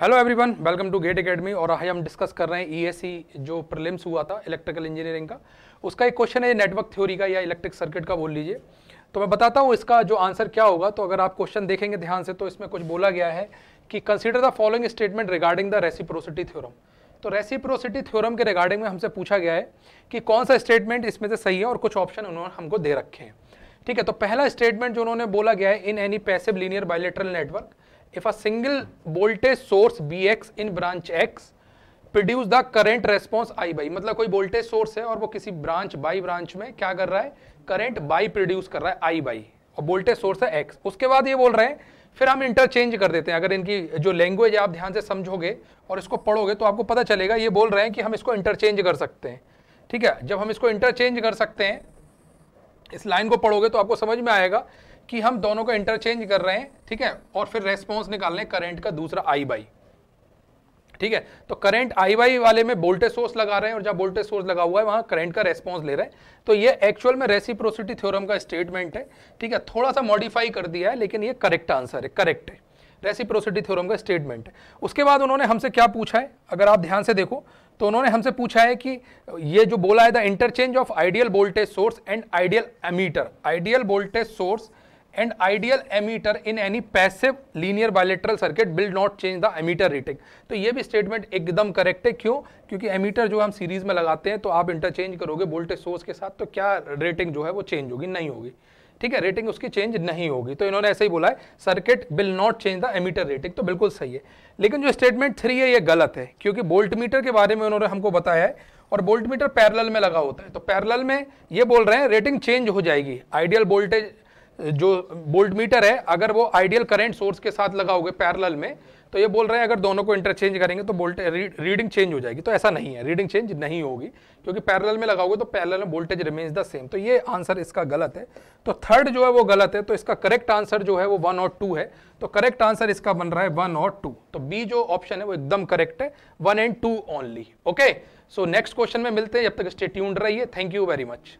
hello everyone welcome to GATE academy और आज हम डिस्कस कर रहे हैं ईएससी e जो प्रीलिम्स हुआ था इलेक्ट्रिकल इंजीनियरिंग का उसका एक क्वेश्चन है नेटवर्क थ्योरी का या इलेक्ट्रिक सर्किट का बोल लीजिए तो मैं बताता हूँ इसका जो आंसर क्या होगा तो अगर आप क्वेश्चन देखेंगे ध्यान से तो इसमें कुछ बोला गया है कि consider the following statement regarding the reciprocity theorem तो रेसिप्रोसिटी थ्योरम के रिगार्डिंग में हमसे पूछा गया है कि कौन सा स्टेटमेंट इसमें से सही है और कुछ ऑप्शन उन्होंने हमको दे रखे हैं ठीक है तो पहला स्टेटमेंट जो उन्होंने बोला गया है in any passive linear bilateral network a single voltage source V X in branch X produce the current response I Y मतलब कोई वोल्टेज सोर्स है और वो किसी ब्रांच बाई ब्रांच में क्या कर रहा है करेंट बाई प्रोड्यूस कर रहा है आई बाई और वोल्टेज सोर्स है एक्स उसके बाद ये बोल रहे हैं फिर हम इंटरचेंज कर देते हैं अगर इनकी जो लैंग्वेज आप ध्यान से समझोगे और इसको पढ़ोगे तो आपको पता चलेगा ये बोल रहे हैं कि हम इसको इंटरचेंज कर सकते हैं ठीक है जब हम इसको इंटरचेंज कर सकते हैं इस लाइन को पढ़ोगे तो आपको समझ में आएगा कि हम दोनों को इंटरचेंज कर रहे हैं ठीक है और फिर रेस्पॉन्स निकाल रहे हैं करंट का दूसरा आई बाई ठीक है तो करंट आई वाई वाले में वोल्टेज सोर्स लगा रहे हैं और जहां वोल्टेज सोर्स लगा हुआ है वहां करंट का रेस्पॉन्स ले रहे हैं तो ये एक्चुअल में रेसिप्रोसिटी थ्योरम का स्टेटमेंट है ठीक है थोड़ा सा मॉडिफाई कर दिया है लेकिन ये करेक्ट आंसर है करेक्ट है रेसिप्रोसिटी थ्योरम का स्टेटमेंट है उसके बाद उन्होंने हमसे क्या पूछा है अगर आप ध्यान से देखो तो उन्होंने हमसे पूछा है कि ये जो बोला है the interchange of ideal voltage source and ideal ammeter ideal voltage source and ideal ammeter in any passive linear bilateral circuit will not change the ammeter rating तो ये भी स्टेटमेंट एकदम करेक्ट है क्यों क्योंकि एमीटर जो हम सीरीज में लगाते हैं तो आप इंटरचेंज करोगे वोल्टेज सोर्स के साथ तो क्या रेटिंग जो है वो चेंज होगी नहीं होगी ठीक है रेटिंग उसकी चेंज नहीं होगी तो इन्होंने ऐसे ही बोला है circuit will not change the ammeter rating तो बिल्कुल सही है लेकिन जो स्टेटमेंट थ्री है ये गलत है क्योंकि बोल्ट मीटर के बारे में उन्होंने हमको बताया है और बोल्ट मीटर पैरल में लगा होता है तो पैरल में ये बोल रहे हैं रेटिंग चेंज हो जाएगी आइडियल वोल्टेज जो बोल्ट मीटर है अगर वो आइडियल करंट सोर्स के साथ लगाओगे पैरेलल में तो ये बोल रहे हैं अगर दोनों को इंटरचेंज करेंगे तो बोल्ट रीडिंग चेंज हो जाएगी तो ऐसा नहीं है रीडिंग चेंज नहीं होगी क्योंकि पैरेलल में लगाओगे तो पैरेलल में वोल्टेज रिमेन्स द सेम तो ये आंसर इसका गलत है तो थर्ड जो है वो गलत है तो इसका करेक्ट आंसर जो है वो वन और टू है तो करेक्ट आंसर इसका बन रहा है वन और टू तो बी जो ऑप्शन है वो एकदम करेक्ट है one and two only okay so next question में मिलते हैं जब तक रही रहिए थैंक यू वेरी मच